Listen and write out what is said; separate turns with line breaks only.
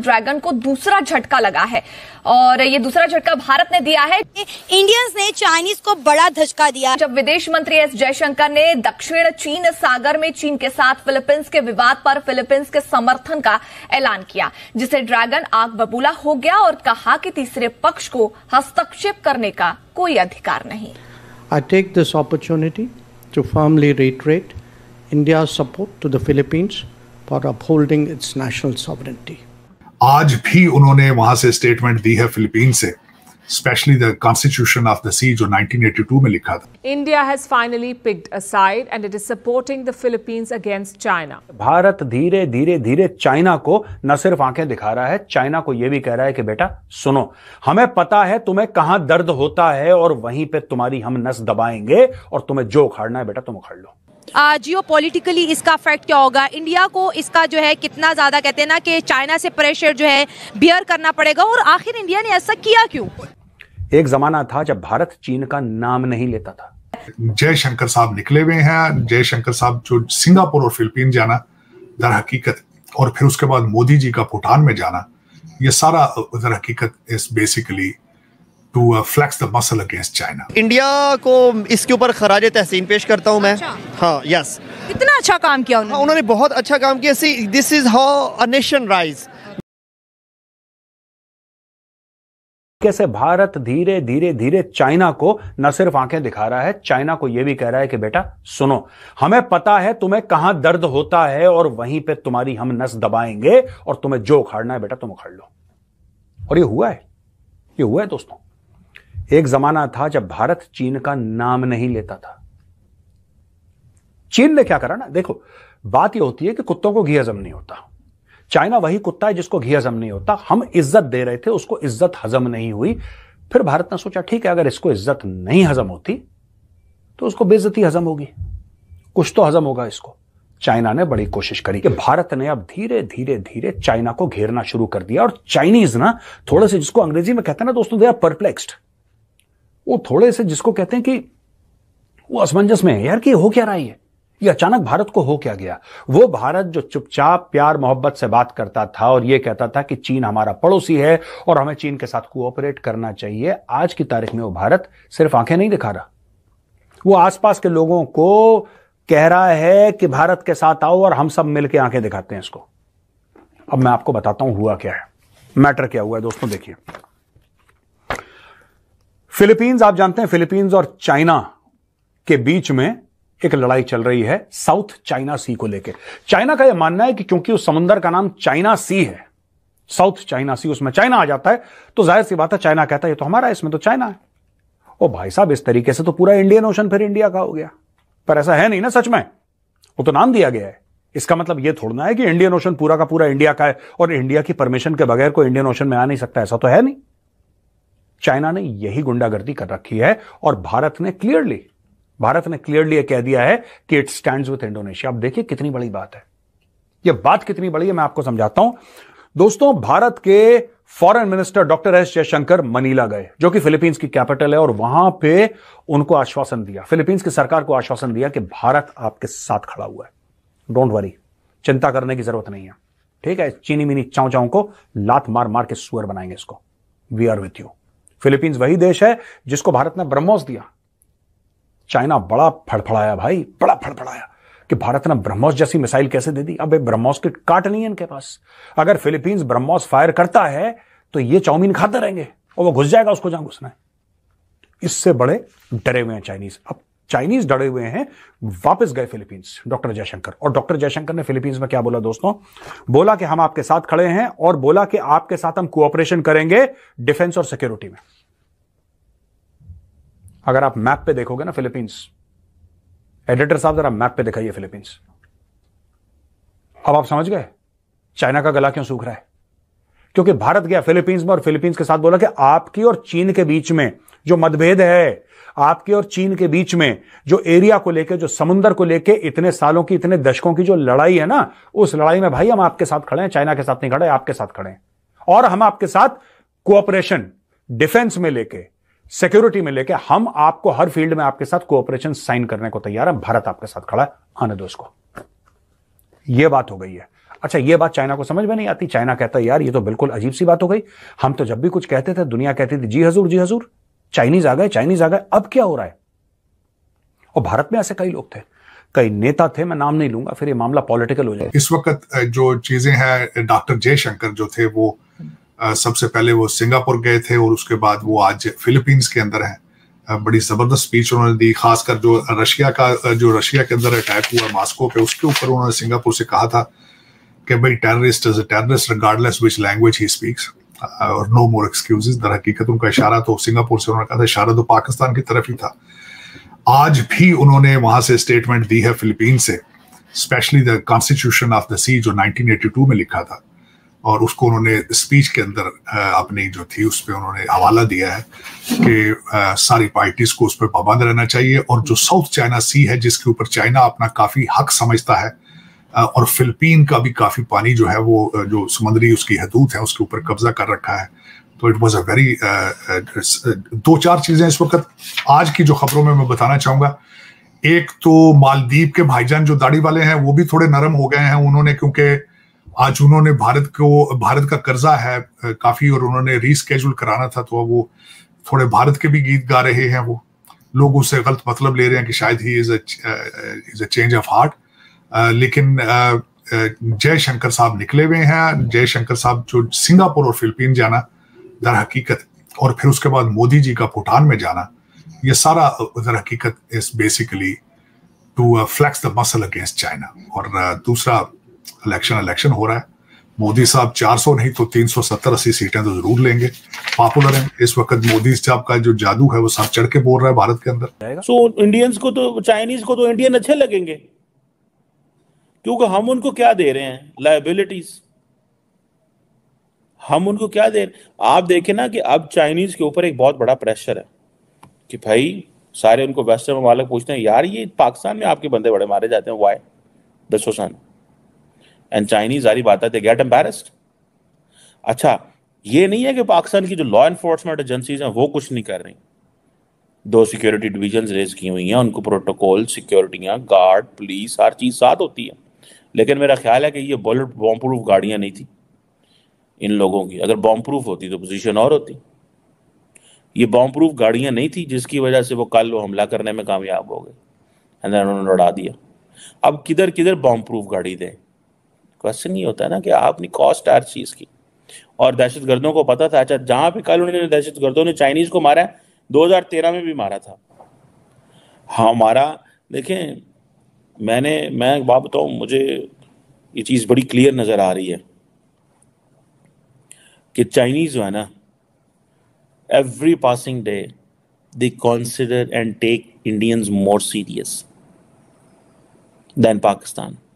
Dragon को दूसरा झटका लगा है और ये दूसरा झटका भारत ने दिया है इंडियंस ने चाइनीज को बड़ा धचका दिया जब विदेश मंत्री एस जयशंकर ने दक्षिण चीन सागर में चीन के साथ फिलीपींस के विवाद पर फिलीपींस के समर्थन का ऐलान किया जिसे ड्रैगन आग बबूला हो गया और कहा कि तीसरे पक्ष को हस्तक्षेप करने का कोई अधिकार नहीं I take this opportunity to firmly reiterate India support to the Philippines for upholding its national sovereignty
आज भी उन्होंने वहां से स्टेटमेंट दी है फिलीपींस से especially the constitution of the sea जो 1982 में लिखा था
India has finally picked a side and it is supporting the Philippines against China
Bharat धीरे धीरे धीरे चाइना को न सिर्फ आंखें दिखा रहा है चाइना को यह भी कह रहा है कि बेटा सुनो हमें पता है तुम्हें कहां दर्द होता है और वहीं पे तुम्हारी हम नस दबाएंगे और तुम्हें जो उखाड़ना है बेटा तुम उखाड़ लो
जियो पोलिटिकली इसका अफेक्ट क्या होगा इंडिया को इसका जो है कितना ज़्यादा कहते हैं ना कि चाइना से प्रेशर जो है बियर करना पड़ेगा और आखिर इंडिया ने ऐसा किया क्यों
एक जमाना था
जब भारत चीन का नाम नहीं लेता था जयशंकर साहब निकले हुए हैं जयशंकर साहब जो सिंगापुर और फिलीपीन जाना दर हकीकत और फिर उसके बाद मोदी जी का भूटान में जाना ये सारा दर हकीकत इस basically to flex the muscle against China India को इसके ऊपर खराज तहसीन पेश करता हूँ मैं अच्छा। हाँ यस
इतना अच्छा काम किया उन्होंने हाँ, उन्होंने बहुत अच्छा काम किया see this is how a nation rise
कैसे भारत धीरे धीरे धीरे चाइना को न सिर्फ आंखें दिखा रहा है चाइना को यह भी कह रहा है कि बेटा सुनो हमें पता है तुम्हें कहां दर्द होता है और वहीं पे तुम्हारी हम नस दबाएंगे और तुम्हें जो उखाड़ना है बेटा तुम उखाड़ लो और ये हुआ है ये हुआ है दोस्तों एक जमाना था जब भारत चीन का नाम नहीं लेता था चीन ने क्या करा ना देखो बात यह होती है कि कुत्तों को घी हजम नहीं होता चाइना वही कुत्ता है जिसको घी हजम नहीं होता हम इज्जत दे रहे थे उसको इज्जत हजम नहीं हुई फिर भारत ने सोचा ठीक है अगर इसको इज्जत नहीं हजम होती तो उसको बेजती हजम होगी कुछ तो हजम होगा इसको चाइना ने बड़ी कोशिश करी कि भारत ने अब धीरे धीरे धीरे चाइना को घेरना शुरू कर दिया और चाइनीज ना थोड़े से जिसको अंग्रेजी में कहते हैं ना दोस्तों दे आर परप्लेक्स्ड वो थोड़े से जिसको कहते हैं कि वो असमंजस में है यार कि हो क्या रही है ये अचानक भारत को हो क्या गया वो भारत जो चुपचाप प्यार मोहब्बत से बात करता था और ये कहता था कि चीन हमारा पड़ोसी है और हमें चीन के साथ कोऑपरेट करना चाहिए आज की तारीख में वो भारत सिर्फ आंखें नहीं दिखा रहा वो आसपास के लोगों को कह रहा है कि भारत के साथ आओ और हम सब मिलकर आंखें दिखाते हैं इसको अब मैं आपको बताता हूं हुआ क्या है मैटर क्या हुआ है दोस्तों देखिए फिलीपींस आप जानते हैं फिलीपींस और चाइना के बीच में एक लड़ाई चल रही है साउथ चाइना सी को लेकर चाइना का यह मानना है कि क्योंकि उस समुद्र का नाम चाइना सी है साउथ चाइना सी उसमें चाइना आ जाता है तो जाहिर सी बात है चाइना कहता है ये तो हमारा है इसमें तो चाइना है ओ भाई साहब इस तरीके से तो पूरा इंडियन ओशन फिर इंडिया का हो गया पर ऐसा है नहीं ना सच में वो तो नाम दिया गया है इसका मतलब यह थोड़ना है कि इंडियन ओशन पूरा का पूरा इंडिया का है और इंडिया की परमिशन के बगैर कोई इंडियन ओशन में आ नहीं सकता ऐसा तो है नहीं चाइना ने यही गुंडागर्दी कर रखी है और भारत ने क्लियरली भारत ने क्लियरली कह दिया है कि इट स्टैंड विथ इंडोनेशिया आप देखिए कितनी बड़ी बात है यह बात कितनी बड़ी है मैं आपको समझाता हूं दोस्तों भारत के foreign minister doctor S Jaishankar Manila गए जो कि फिलीपींस की कैपिटल है और वहां पे उनको आश्वासन दिया फिलीपींस की सरकार को आश्वासन दिया कि भारत आपके साथ खड़ा हुआ है डोंट वरी चिंता करने की जरूरत नहीं है ठीक है चीनी मिनी चाव चाऊ को लात मार मार के सुअर बनाएंगे इसको we are with you Philippines वही देश है जिसको भारत ने ब्रह्मोस दिया चाइना बड़ा फड़फड़ाया भाई बड़ा फड़फड़ाया कि भारत ने ब्रह्मोस जैसी मिसाइल कैसे दे दी अब ब्रह्मोस के काट नहीं है इनके पास अगर फिलीपींस ब्रह्मोस फायर करता है तो ये चाउमीन खाते रहेंगे और वो घुस जाएगा उसको जहां घुसना है इससे बड़े डरे हुए हैं चाइनीज अब चाइनीज डरे हुए हैं वापस गए फिलीपींस डॉक्टर जयशंकर और डॉक्टर जयशंकर ने फिलीपींस में क्या बोला दोस्तों बोला कि हम आपके साथ खड़े हैं और बोला कि आपके साथ हम कोऑपरेशन करेंगे डिफेंस और सिक्योरिटी में अगर आप मैप पे देखोगे ना फिलीपींस एडिटर साहब जरा मैप पे दिखाइए फिलीपींस अब आप समझ गए चाइना का गला क्यों सूख रहा है क्योंकि भारत गया फिलीपींस में और फिलीपींस के साथ बोला कि आपकी और चीन के बीच में जो मतभेद है आपके और चीन के बीच में जो एरिया को लेकर जो समुद्र को लेकर इतने सालों की इतने दशकों की जो लड़ाई है ना उस लड़ाई में भाई हम आपके साथ खड़े हैं चाइना के साथ नहीं खड़े आपके साथ खड़े हैं और हम आपके साथ कोऑपरेशन डिफेंस में लेके सिक्योरिटी में लेके हम आपको हर फील्ड में आपके साथ कोऑपरेशन साइन करने को तैयार है भारत आपके साथ खड़ा है आने दो उसको यह बात हो गई है अच्छा ये बात चाइना को समझ में नहीं आती चाइना कहता है यार ये तो बिल्कुल अजीब सी बात हो गई हम तो जब भी कुछ कहते थे दुनिया कहती थी जी हजूर जी हजूर चाइनीज आ गए चाइनीज आ गए अब क्या हो रहा है और भारत में ऐसे कई लोग थे कई नेता थे मैं नाम नहीं लूंगा फिर ये मामला पॉलिटिकल हो जाए
इस वक्त जो चीजें हैं डॉक्टर जयशंकर जो थे वो सबसे पहले वो सिंगापुर गए थे और उसके बाद वो आज फिलीपींस के अंदर हैं बड़ी जबरदस्त स्पीच उन्होंने दी खासकर जो रशिया का जो रशिया के अंदर अटैक हुआ मॉस्को पे उसके ऊपर उन्होंने सिंगापुर से कहा था कि भाई terrorist is a terrorist regardless which language he speaks और नो मोर एक्सक्यूज दर हकीकत उनका इशारा तो सिंगापुर से उन्होंने कहा था इशारा तो पाकिस्तान की तरफ ही था आज भी उन्होंने वहां से स्टेटमेंट दी है फिलिपीन से specially the constitution of the sea जो 1982 में लिखा था और उसको उन्होंने स्पीच के अंदर uh, अपनी जो थी उस पर उन्होंने हवाला दिया है कि uh, सारी पार्टीज को उस पर पाबंद रहना चाहिए और जो साउथ चाइना सी है जिसके ऊपर चाइना अपना काफी हक समझता है और फिलिपीन का भी काफ़ी पानी जो है वो जो समुद्री उसकी हदूत है उसके ऊपर कब्जा कर रखा है तो इट वॉज अ वेरी दो चार चीज़ें इस वक्त आज की जो खबरों में मैं बताना चाहूंगा एक तो मालदीप के भाईजान जो दाढ़ी वाले हैं वो भी थोड़े नरम हो गए हैं उन्होंने क्योंकि आज उन्होंने भारत को भारत का कर्जा है काफ़ी और उन्होंने रीस्केजूल कराना था तो अब वो थोड़े भारत के भी गीत गा रहे हैं वो लोग उससे गलत मतलब ले रहे हैं कि शायद he is a change of heart लेकिन जयशंकर साहब निकले हुए हैं जयशंकर साहब जो सिंगापुर और फिलीपींस जाना दर हकीकत और फिर उसके बाद मोदी जी का भूटान में जाना ये सारा दर हकीकत is basically to flex the muscle against China और दूसरा इलेक्शन इलेक्शन हो रहा है मोदी साहब 400 नहीं तो 370 अस्सी सीटें तो जरूर लेंगे पॉपुलर हैं इस वक्त मोदी साहब का जो जादू है वो सब चढ़ के बोल रहा है भारत के अंदर सो
so, इंडियंस को तो चाइनीज को तो इंडियन अच्छे लगेंगे क्योंकि हम उनको क्या दे रहे हैं लाइबिलिटीज हम उनको क्या दे रहे हैं आप देखें ना कि अब चाइनीज के ऊपर एक बहुत बड़ा प्रेशर है कि भाई सारे उनको वेस्टर्न ममालक पूछते हैं यार ये पाकिस्तान में आपके बंदे बड़े मारे जाते हैं वाई दसो सन एंड चाइनीज सारी बात है गेट एम्बेस्ड अच्छा ये नहीं है कि पाकिस्तान की जो लॉ एनफोर्समेंट एजेंसीज हैं वो कुछ नहीं कर रही दो सिक्योरिटी डिविजन रेज की हुई हैं उनको प्रोटोकॉल सिक्योरिटियां गार्ड पुलिस हर चीज़ साथ होती है लेकिन मेरा ख्याल है कि ये बुलेट बॉम्ब प्रूफ गाड़ियाँ नहीं थी इन लोगों की अगर बॉम्ब प्रूफ होती तो पोजीशन और होती ये बॉम्ब प्रूफ गाड़ियाँ नहीं थी जिसकी वजह से वो कल वो हमला करने में कामयाब हो गए उन्होंने लड़ा दिया अब किधर किधर बॉम्ब प्रूफ गाड़ी दें क्वेश्चन ये होता है ना कि आपने कॉस्ट हर चीज़ की और दहशत गर्दों को पता था अच्छा जहाँ भी कल उन्होंने दहशत गर्दों ने चाइनीज़ को मारा तेरह में भी मारा था हमारा देखें मैंने मैं बात बताऊँ मुझे ये चीज़ बड़ी क्लियर नज़र आ रही है कि चाइनीज़ जो है ना every passing day they consider and take Indians more serious than
Pakistan